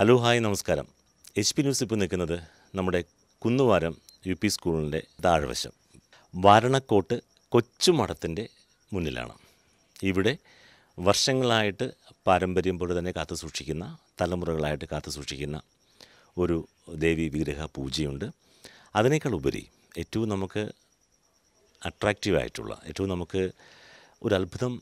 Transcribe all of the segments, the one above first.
hello hi നമസ്കാരം H P news ഇപ്പോൾ നിൽക്കുന്നത് നമ്മുടെ കുന്നുവാരം യു പി സ്കൂളിൻ്റെ താഴ്വശം വാരണക്കോട്ട് കൊച്ചുമഠത്തിൻ്റെ മുന്നിലാണ് ഇവിടെ വർഷങ്ങളായിട്ട് പാരമ്പര്യം പോലെ തന്നെ കാത്തു സൂക്ഷിക്കുന്ന തലമുറകളായിട്ട് കാത്തു സൂക്ഷിക്കുന്ന ഒരു ദേവി വിഗ്രഹ പൂജയുണ്ട് അതിനേക്കാൾ ഉപരി ഏറ്റവും നമുക്ക് അട്രാക്റ്റീവായിട്ടുള്ള ഏറ്റവും നമുക്ക് ഒരു അത്ഭുതം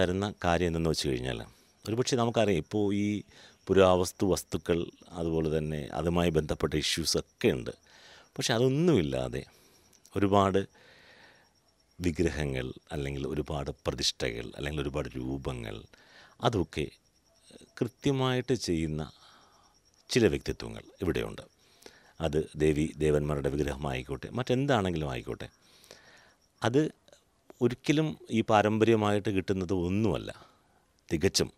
തരുന്ന കാര്യം എന്തെന്ന് വെച്ച് കഴിഞ്ഞാൽ ഒരുപക്ഷെ നമുക്കറിയാം ഇപ്പോൾ ഈ പുരാവസ്തു വസ്തുക്കൾ അതുപോലെ തന്നെ അതുമായി ബന്ധപ്പെട്ട ഇഷ്യൂസ് ഒക്കെ ഉണ്ട് പക്ഷെ അതൊന്നുമില്ലാതെ ഒരുപാട് വിഗ്രഹങ്ങൾ അല്ലെങ്കിൽ ഒരുപാട് പ്രതിഷ്ഠകൾ അല്ലെങ്കിൽ ഒരുപാട് രൂപങ്ങൾ അതൊക്കെ കൃത്യമായിട്ട് ചെയ്യുന്ന ചില വ്യക്തിത്വങ്ങൾ ഇവിടെയുണ്ട് അത് ദേവി ദേവന്മാരുടെ വിഗ്രഹമായിക്കോട്ടെ മറ്റെന്താണെങ്കിലും ആയിക്കോട്ടെ അത് ഒരിക്കലും ഈ പാരമ്പര്യമായിട്ട് കിട്ടുന്നത് ഒന്നുമല്ല തികച്ചും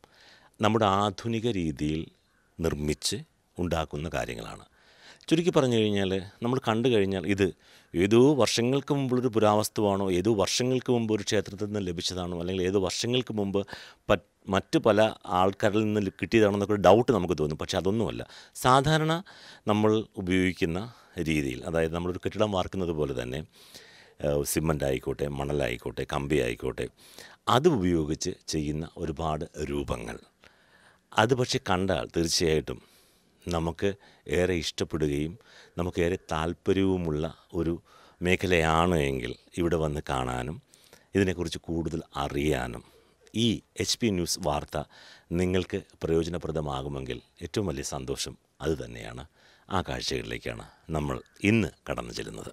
നമ്മുടെ ആധുനിക രീതിയിൽ നിർമ്മിച്ച് ഉണ്ടാക്കുന്ന കാര്യങ്ങളാണ് ചുരുക്കി പറഞ്ഞു കഴിഞ്ഞാൽ നമ്മൾ കണ്ടു കഴിഞ്ഞാൽ ഇത് ഏതോ വർഷങ്ങൾക്ക് മുമ്പുള്ളൊരു പുരാവസ്തുവാണോ ഏതോ വർഷങ്ങൾക്ക് മുമ്പ് ഒരു ക്ഷേത്രത്തിൽ നിന്ന് ലഭിച്ചതാണോ അല്ലെങ്കിൽ ഏതോ വർഷങ്ങൾക്ക് മുമ്പ് മറ്റ് പല ആൾക്കാരിൽ നിന്ന് കിട്ടിയതാണോ എന്നൊക്കെ ഒരു ഡൗട്ട് നമുക്ക് തോന്നും പക്ഷേ അതൊന്നുമല്ല സാധാരണ നമ്മൾ ഉപയോഗിക്കുന്ന രീതിയിൽ അതായത് നമ്മളൊരു കെട്ടിടം വാർക്കുന്നത് പോലെ തന്നെ സിമൻ്റ് ആയിക്കോട്ടെ മണലായിക്കോട്ടെ കമ്പി ആയിക്കോട്ടെ അത് ഉപയോഗിച്ച് ചെയ്യുന്ന ഒരുപാട് രൂപങ്ങൾ അത് പക്ഷെ കണ്ടാൽ തീർച്ചയായിട്ടും നമുക്ക് ഏറെ ഇഷ്ടപ്പെടുകയും നമുക്കേറെ താല്പര്യവുമുള്ള ഒരു മേഖലയാണ് എങ്കിൽ ഇവിടെ വന്ന് കാണാനും ഇതിനെക്കുറിച്ച് കൂടുതൽ അറിയാനും ഈ എച്ച് പി ന്യൂസ് വാർത്ത നിങ്ങൾക്ക് പ്രയോജനപ്രദമാകുമെങ്കിൽ ഏറ്റവും വലിയ സന്തോഷം അതുതന്നെയാണ് ആ കാഴ്ചകളിലേക്കാണ് നമ്മൾ ഇന്ന് കടന്നു ചെല്ലുന്നത്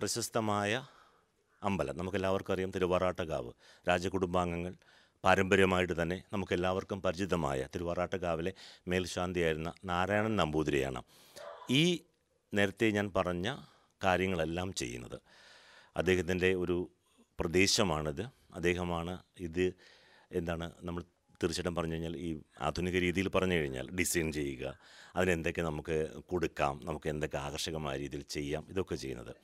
പ്രശസ്തമായ അമ്പലം നമുക്കെല്ലാവർക്കും അറിയാം തിരുവാറാട്ടകാവ് രാജകുടുംബാംഗങ്ങൾ പാരമ്പര്യമായിട്ട് തന്നെ നമുക്കെല്ലാവർക്കും പരിചിതമായ തിരുവാറാട്ടകാവിലെ മേൽശാന്തിയായിരുന്ന നാരായണൻ നമ്പൂതിരിയാണ് ഈ നേരത്തെ ഞാൻ പറഞ്ഞ കാര്യങ്ങളെല്ലാം ചെയ്യുന്നത് അദ്ദേഹത്തിൻ്റെ ഒരു പ്രദേശമാണിത് അദ്ദേഹമാണ് ഇത് എന്താണ് നമ്മൾ തീർച്ചയായിട്ടും പറഞ്ഞു കഴിഞ്ഞാൽ ഈ ആധുനിക രീതിയിൽ പറഞ്ഞു കഴിഞ്ഞാൽ ഡിസൈൻ ചെയ്യുക അതിനെന്തൊക്കെ നമുക്ക് കൊടുക്കാം നമുക്ക് എന്തൊക്കെ ആകർഷകമായ രീതിയിൽ ചെയ്യാം ഇതൊക്കെ ചെയ്യുന്നത്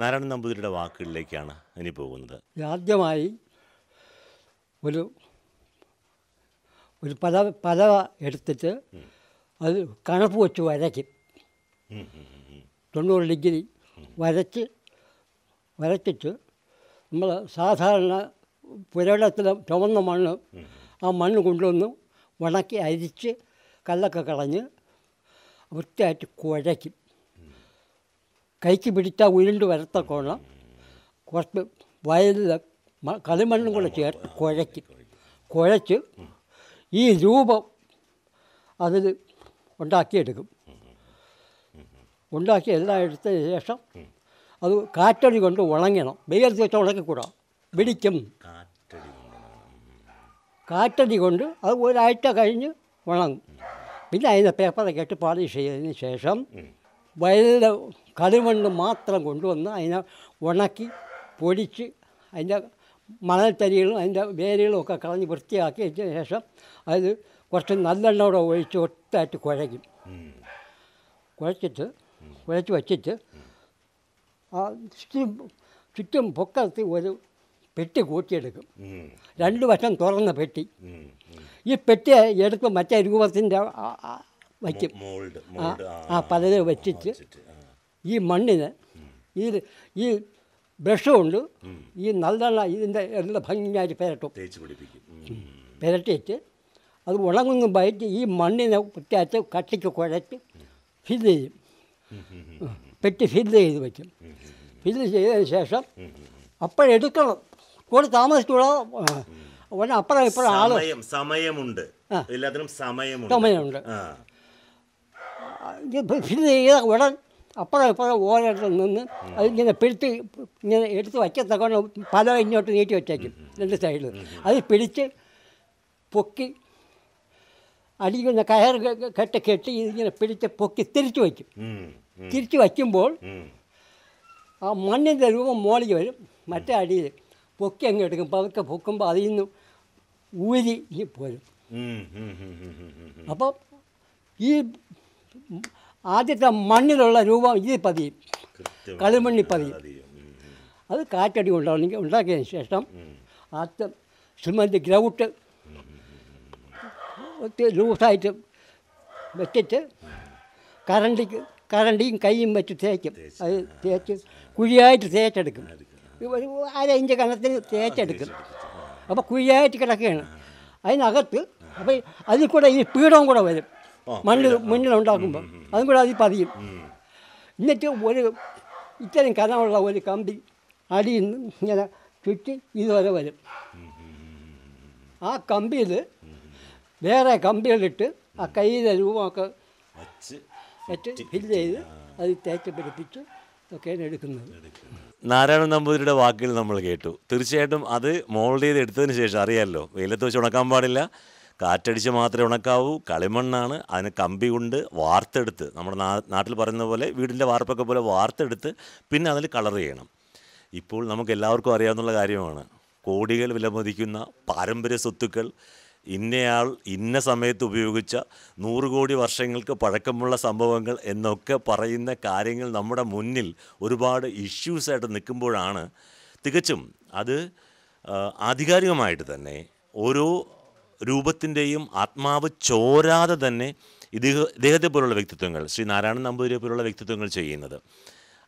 നാരായണൻ നമ്പൂതിരിയുടെ വാക്കുകളിലേക്കാണ് ഇനി പോകുന്നത് ആദ്യമായി ഒരു ഒരു പല പല എടുത്തിട്ട് അത് കണപ്പ് വെച്ച് വരയ്ക്കും തൊണ്ണൂറ് ഡിഗ്രി വരച്ച് വരച്ചിട്ട് നമ്മൾ സാധാരണ പുരയിടത്തിലെ ചുവന്ന മണ്ണ് ആ മണ്ണ് കൊണ്ടുവന്ന് ഉണക്കി അരിച്ച് കല്ലൊക്കെ കളഞ്ഞ് വൃത്തിയായിട്ട് കുഴയ്ക്കും കൈക്ക് പിടിച്ചാൽ ഉരുണ്ട് വരത്തക്കോളം കുറച്ച് വയലിൽ കളിമണ്ണും കൂടെ ചേർത്ത് കുഴക്കി കുഴച്ച് ഈ രൂപം അതിൽ ഉണ്ടാക്കിയെടുക്കും ഉണ്ടാക്കി എല്ലാം എടുത്തതിന് ശേഷം അത് കാറ്റടി കൊണ്ട് ഉണങ്ങണം വെയിലത്ത് വെച്ചാൽ ഉണക്കിക്കൂടാ പിടിക്കും കാറ്റടി കൊണ്ട് അത് ഒരാഴ്ച കഴിഞ്ഞ് ഉണങ്ങും പിന്നെ അതിൻ്റെ പേപ്പറൊക്കെ ഇട്ട് പാലിഷ് ചെയ്തതിന് ശേഷം വയലിൽ കളിമണ്ണ് മാത്രം കൊണ്ടുവന്ന് അതിനെ ഉണക്കി പൊടിച്ച് അതിൻ്റെ മണൽത്തരികളും അതിൻ്റെ വേരുകളും ഒക്കെ കളഞ്ഞ് വൃത്തിയാക്കി വെച്ചതിന് ശേഷം അത് കുറച്ച് നല്ലെണ്ണയോടെ ഒഴിച്ച് ഒത്തായിട്ട് കുഴയ്ക്കും കുഴച്ചിട്ട് കുഴച്ച് വച്ചിട്ട് ആ ചുറ്റും ചുറ്റും പൊക്കത്ത് ഒരു പെട്ടി കൂട്ടിയെടുക്കും രണ്ട് വശം തുറന്ന പെട്ടി ഈ പെട്ടി എടുത്ത് മറ്റേ രൂപത്തിൻ്റെ വയ്ക്കും ആ പലരെ വെച്ചിട്ട് ഈ മണ്ണിന് ഈ ഈ ബ്രഷും ഈ നല്ലെണ്ണ ഇതിൻ്റെ എല്ലാം ഭംഗിയായിട്ട് പെരട്ടും പെരട്ടിയിട്ട് അത് ഉണങ്ങുന്നു ബൈറ്റ് ഈ മണ്ണിനെ കുറ്റാച്ച് കട്ടിക്ക് കുഴച്ച് ഫില്ല് ചെയ്യും പെറ്റ് ഫില്ല് ചെയ്ത് വയ്ക്കും ഫില്ല് ചെയ്തതിന് ശേഷം അപ്പോഴെടുക്കണം കൂടെ താമസിച്ചുകൂടാ ഉടനെ അപ്പുറം ഇപ്പോഴും ആള് സമയമുണ്ട് എല്ലാത്തിനും സമയമുണ്ട് സമയമുണ്ട് ഫില്ല് ചെയ്ത ഉടൻ അപ്പുറം ഇപ്പുറം ഓരോരുത്തർ നിന്ന് അതിങ്ങനെ പിടിച്ച് ഇങ്ങനെ എടുത്ത് വയ്ക്കത്തക്കൊണ്ട് പല ഇങ്ങോട്ട് നീട്ടി വെച്ചേക്കും രണ്ട് സൈഡിൽ അത് പിടിച്ച് പൊക്കി അടിക്കുന്ന കയർ കെട്ട് കെട്ടി ഇതിങ്ങനെ പിടിച്ച് പൊക്കി തിരിച്ചു വയ്ക്കും തിരിച്ചു വയ്ക്കുമ്പോൾ ആ മണ്ണിൻ്റെ രൂപം മോളിക്ക് വരും മറ്റേ അടിയിൽ പൊക്കി അങ്ങ് എടുക്കും പതുക്കെ പൊക്കുമ്പോൾ അതിൽ നിന്ന് ഊരി പോരും അപ്പോൾ ഈ ആദ്യത്തെ മണ്ണിലുള്ള രൂപം ഇത് പതിയും കളിമണ്ണി പതിയും അത് കാറ്റടി ഉണ്ടാവണമെങ്കിൽ ഉണ്ടാക്കിയതിന് ശേഷം ആദ്യം സിമൻ്റ് ഗ്രൗട്ട് ഒത്തിരി ലൂസായിട്ട് വെച്ചിട്ട് കരണ്ടിക്ക് കരണ്ടിയും കൈയും വെച്ച് തേക്കും അത് തേച്ച് കുഴിയായിട്ട് തേച്ചെടുക്കും ഒരു അര ഇഞ്ച് കണത്തിന് തേച്ചെടുക്കും അപ്പോൾ കുഴിയായിട്ട് കിടക്കുകയാണ് അതിനകത്ത് അപ്പോൾ അതിൽ കൂടെ ഈ പീഠവും കൂടെ വരും മണ്ണിൽ ഉണ്ടാക്കുമ്പോൾ അതും കൂടെ അതിൽ പതിയും എന്നിട്ട് ഒരു ഇത്തരം കനമുള്ള ഒരു കമ്പി അടിയിൽ നിന്ന് ഇങ്ങനെ ചുറ്റി ഇതുവരെ വരും ആ കമ്പിയിൽ വേറെ കമ്പികളിട്ട് ആ കയ്യിലെ രൂപമൊക്കെ വെച്ച് ഫില്ല് ചെയ്ത് അത് തേച്ച് പിടിപ്പിച്ച് ഒക്കെയാണ് എടുക്കുന്നത് നാരായണൻ നമ്പൂതിരിയുടെ വാക്കുകൾ നമ്മൾ കേട്ടു തീർച്ചയായിട്ടും അത് മോൾഡ് ചെയ്ത് എടുത്തതിന് ശേഷം അറിയാമല്ലോ വെയിലത്ത് വെച്ച് ഉണക്കാൻ പാടില്ല കാറ്റടിച്ച് മാത്രമേ ഉണക്കാവൂ കളിമണ്ണാണ് അതിന് കമ്പി കൊണ്ട് വാർത്തെടുത്ത് നമ്മുടെ നാട്ടിൽ പറയുന്ന പോലെ വീടിൻ്റെ വാർപ്പൊക്കെ പോലെ വാർത്തെടുത്ത് പിന്നെ അതിൽ കളർ ചെയ്യണം ഇപ്പോൾ നമുക്ക് എല്ലാവർക്കും അറിയാവുന്ന കാര്യമാണ് കോടികൾ വിലമതിക്കുന്ന പാരമ്പര്യ സ്വത്തുക്കൾ ഇന്നയാൾ ഇന്ന സമയത്ത് ഉപയോഗിച്ച നൂറ് കോടി വർഷങ്ങൾക്ക് പഴക്കമുള്ള സംഭവങ്ങൾ എന്നൊക്കെ പറയുന്ന കാര്യങ്ങൾ നമ്മുടെ മുന്നിൽ ഒരുപാട് ഇഷ്യൂസായിട്ട് നിൽക്കുമ്പോഴാണ് തികച്ചും അത് ആധികാരികമായിട്ട് തന്നെ ഓരോ രൂപത്തിൻ്റെയും ആത്മാവ് ചോരാതെ തന്നെ ഇദ്ദേഹ ഇദ്ദേഹത്തെ പോലുള്ള വ്യക്തിത്വങ്ങൾ ശ്രീ നാരായണൻ നമ്പൂതിരിയെ പോലുള്ള വ്യക്തിത്വങ്ങൾ ചെയ്യുന്നത്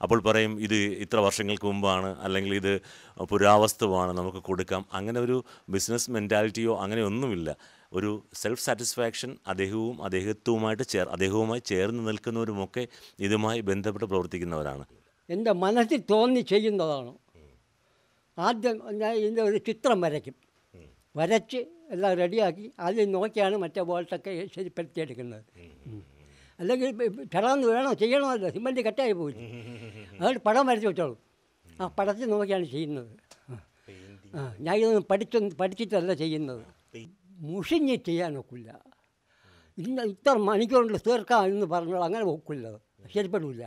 അപ്പോൾ പറയും ഇത് ഇത്ര വർഷങ്ങൾക്ക് മുമ്പാണ് അല്ലെങ്കിൽ ഇത് പുരാവസ്തുവാണ് നമുക്ക് കൊടുക്കാം അങ്ങനെ ഒരു ബിസിനസ് മെൻറ്റാലിറ്റിയോ അങ്ങനെ ഒന്നുമില്ല ഒരു സെൽഫ് സാറ്റിസ്ഫാക്ഷൻ അദ്ദേഹവും അദ്ദേഹത്തുമായിട്ട് ചേർ അദ്ദേഹവുമായി ചേർന്ന് നിൽക്കുന്നവരുമൊക്കെ ഇതുമായി ബന്ധപ്പെട്ട് പ്രവർത്തിക്കുന്നവരാണ് എൻ്റെ മനസ്സിൽ തോന്നി ചെയ്യുന്നതാണ് ആദ്യം ഞാൻ ഇതിൻ്റെ ഒരു ചിത്രം വരയ്ക്കും വരച്ച് എല്ലാം റെഡിയാക്കി ആദ്യം നോക്കിയാണ് മറ്റേ ബോൾട്ടൊക്കെ ശരിപ്പെടുത്തിയെടുക്കുന്നത് അല്ലെങ്കിൽ ചെറാന്ന് വേണോ ചെയ്യണമല്ലോ സിമ്മൻ്റ് കട്ടായി പോയി അതുകൊണ്ട് പടം വരച്ച് വെച്ചോളൂ ആ പടത്തിൽ നോക്കിയാണ് ചെയ്യുന്നത് ആ ഞാൻ ഇതൊന്നും പഠിച്ചൊന്നും പഠിച്ചിട്ടല്ല ചെയ്യുന്നത് മുഷിഞ്ഞ് ചെയ്യാൻ ഒക്കില്ല ഇന്ന ഇത്ര മണിക്കൂറിൽ തീർക്കാം എന്ന് പറഞ്ഞോളൂ അങ്ങനെ ഒക്കില്ല ശരിപ്പെടില്ല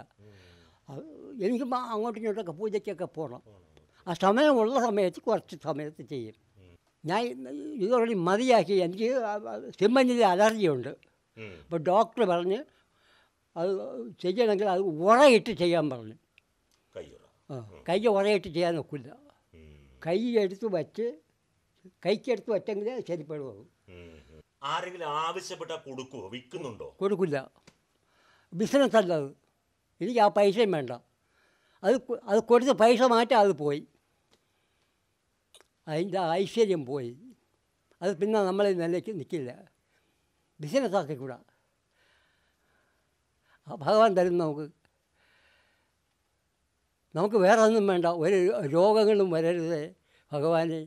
എനിക്ക് അങ്ങോട്ടും ഇങ്ങോട്ടൊക്കെ പൂജയ്ക്കൊക്കെ പോകണം ആ സമയമുള്ള സമയത്ത് കുറച്ച് സമയത്ത് ചെയ്യും ഞാൻ ഓൾറെഡി മതിയാക്കി എനിക്ക് സിമ്മഞ്ഞിൽ അലർജിയുണ്ട് അപ്പോൾ ഡോക്ടർ പറഞ്ഞ് അത് ചെയ്യണമെങ്കിൽ അത് ഉറയിട്ട് ചെയ്യാൻ പറഞ്ഞു ആ കൈ ഉറയിട്ട് ചെയ്യാൻ നോക്കില്ല കൈ എടുത്ത് വച്ച് കൈക്കെടുത്ത് വച്ചെങ്കിൽ ശരിപ്പെടുവാകും ആരെങ്കിലും ആവശ്യപ്പെട്ടാൽ കൊടുക്കുമോ വിൽക്കുന്നുണ്ടോ കൊടുക്കില്ല ബിസിനസ് അല്ല അത് എനിക്ക് ആ പൈസയും വേണ്ട അത് അത് കൊടുത്ത പൈസ മാറ്റാൻ അത് പോയി അതിൻ്റെ ഐശ്വര്യം പോയി അത് പിന്നെ നമ്മളെ നിലയ്ക്ക് നിൽക്കില്ല ബിസിനസ്സാക്കിക്കൂടാ ഭഗവാൻ തരുന്ന നമുക്ക് നമുക്ക് വേറെ ഒന്നും വേണ്ട ഒരു രോഗങ്ങളും വരരുത് ഭഗവാനെ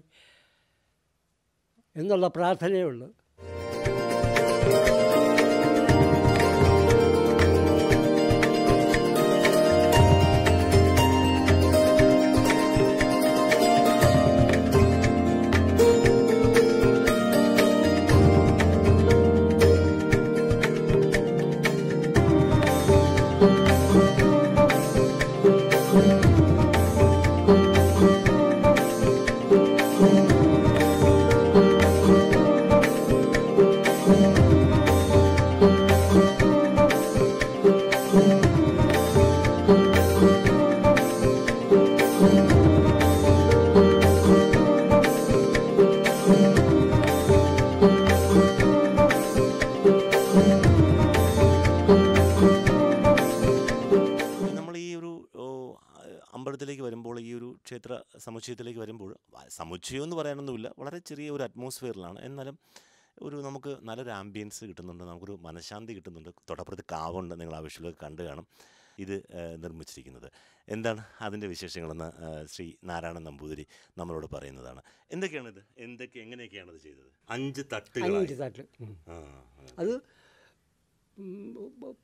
എന്നുള്ള പ്രാർത്ഥനയുള്ളൂ അമ്പലത്തിലേക്ക് വരുമ്പോൾ ഈ ഒരു ക്ഷേത്ര സമുച്ചയത്തിലേക്ക് വരുമ്പോൾ സമുച്ചയം എന്ന് പറയാനൊന്നുമില്ല വളരെ ചെറിയ ഒരു അറ്റ്മോസ്ഫിയറിലാണ് എന്നാലും ഒരു നമുക്ക് നല്ലൊരു ആംബിയൻസ് കിട്ടുന്നുണ്ട് നമുക്കൊരു മനഃശാന്തി കിട്ടുന്നുണ്ട് തൊട്ടപ്പുറത്ത് കാവുണ്ട് നിങ്ങൾ ആവശ്യമുള്ളത് കണ്ടു കാണും ഇത് നിർമ്മിച്ചിരിക്കുന്നത് എന്താണ് അതിൻ്റെ വിശേഷങ്ങളെന്ന് ശ്രീ നാരായണ നമ്പൂതിരി നമ്മളോട് പറയുന്നതാണ് എന്തൊക്കെയാണ് ഇത് എന്തൊക്കെ എങ്ങനെയൊക്കെയാണ് ഇത് ചെയ്തത് അഞ്ച് തട്ട് അഞ്ച് തട്ട് അത്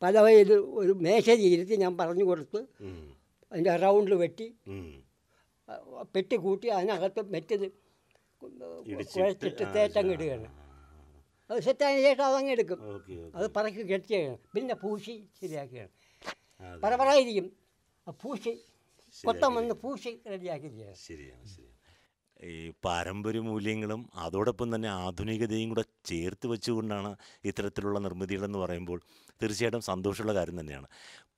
പല വഴിയിൽ ഒരു മേശ ചെയ്തിട്ട് ഞാൻ പറഞ്ഞു കൊടുത്ത് അതിൻ്റെ റൗണ്ടിൽ വെട്ടി പെട്ടി കൂട്ടി അതിനകത്ത് മെറ്റത് കുഴച്ചിട്ട് തേറ്റങ്ങ് ഇടുകയാണ് അത് സെറ്റായതിനു ശേഷം അതങ്ങ് എടുക്കും അത് പറക്കി കെട്ടിയാണ് പിന്നെ പൂശി ശരിയാക്കുകയാണ് പറ പറയായിരിക്കും പൂശി കൊത്തം വന്ന് പൂശി റെഡിയാക്കുകയാണ് ശരിയാണ് ശരിയാണ് ഈ പാരമ്പര്യ മൂല്യങ്ങളും അതോടൊപ്പം തന്നെ ആധുനികതയും കൂടെ ചേർത്ത് വെച്ചുകൊണ്ടാണ് ഇത്തരത്തിലുള്ള നിർമ്മിതികളെന്ന് പറയുമ്പോൾ തീർച്ചയായിട്ടും സന്തോഷമുള്ള കാര്യം തന്നെയാണ്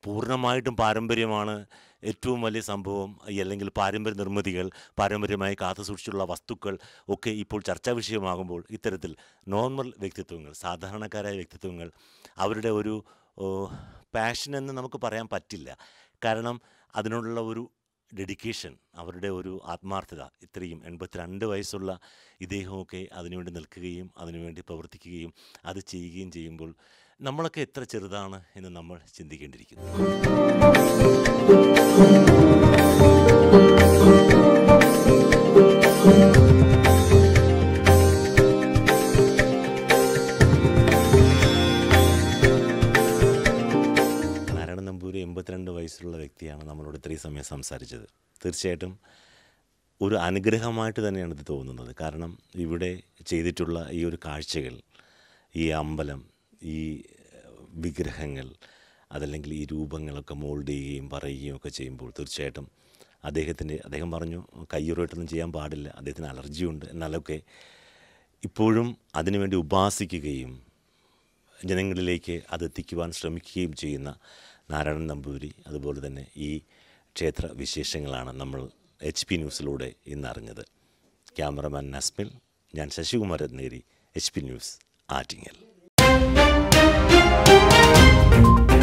പൂർണ്ണമായിട്ടും പാരമ്പര്യമാണ് ഏറ്റവും വലിയ സംഭവം അല്ലെങ്കിൽ പാരമ്പര്യ നിർമ്മിതികൾ പാരമ്പര്യമായി കാത്തു സൂക്ഷിച്ചുള്ള വസ്തുക്കൾ ഒക്കെ ഇപ്പോൾ ചർച്ചാ വിഷയമാകുമ്പോൾ ഇത്തരത്തിൽ നോർമൽ വ്യക്തിത്വങ്ങൾ സാധാരണക്കാരായ വ്യക്തിത്വങ്ങൾ അവരുടെ ഒരു പാഷൻ എന്ന് നമുക്ക് പറയാൻ പറ്റില്ല കാരണം അതിനോടുള്ള ഒരു ഡെഡിക്കേഷൻ അവരുടെ ഒരു ആത്മാർത്ഥത ഇത്രയും എൺപത്തിരണ്ട് വയസ്സുള്ള ഇദ്ദേഹമൊക്കെ അതിനുവേണ്ടി നിൽക്കുകയും അതിനുവേണ്ടി പ്രവർത്തിക്കുകയും അത് ചെയ്യുകയും ചെയ്യുമ്പോൾ നമ്മളൊക്കെ എത്ര ചെറുതാണ് എന്ന് നമ്മൾ ചിന്തിക്കേണ്ടിയിരിക്കുന്നു നാരായണൻ നമ്പൂരി എൺപത്തിരണ്ട് വയസ്സുള്ള വ്യക്തിയാണ് നമ്മളോട് ഇത്രയും സമയം സംസാരിച്ചത് തീർച്ചയായിട്ടും ഒരു അനുഗ്രഹമായിട്ട് തന്നെയാണ് ഇത് തോന്നുന്നത് കാരണം ഇവിടെ ചെയ്തിട്ടുള്ള ഈ ഒരു കാഴ്ചകൾ ഈ അമ്പലം ഈ വിഗ്രഹങ്ങൾ അതല്ലെങ്കിൽ ഈ രൂപങ്ങളൊക്കെ മോൾഡ് ചെയ്യുകയും പറയുകയും ഒക്കെ ചെയ്യുമ്പോൾ തീർച്ചയായിട്ടും അദ്ദേഹത്തിൻ്റെ അദ്ദേഹം പറഞ്ഞു കയ്യുറയിട്ടൊന്നും ചെയ്യാൻ പാടില്ല അദ്ദേഹത്തിന് അലർജിയുണ്ട് എന്നാലൊക്കെ ഇപ്പോഴും അതിനുവേണ്ടി ഉപാസിക്കുകയും ജനങ്ങളിലേക്ക് അതെത്തിക്കുവാൻ ശ്രമിക്കുകയും ചെയ്യുന്ന നാരായണൻ നമ്പൂരി അതുപോലെ തന്നെ ഈ ക്ഷേത്ര വിശേഷങ്ങളാണ് നമ്മൾ എച്ച് പി ന്യൂസിലൂടെ ഇന്ന് ക്യാമറമാൻ നസ്മിൽ ഞാൻ ശശികുമാർ നേരി H P news Attingal Música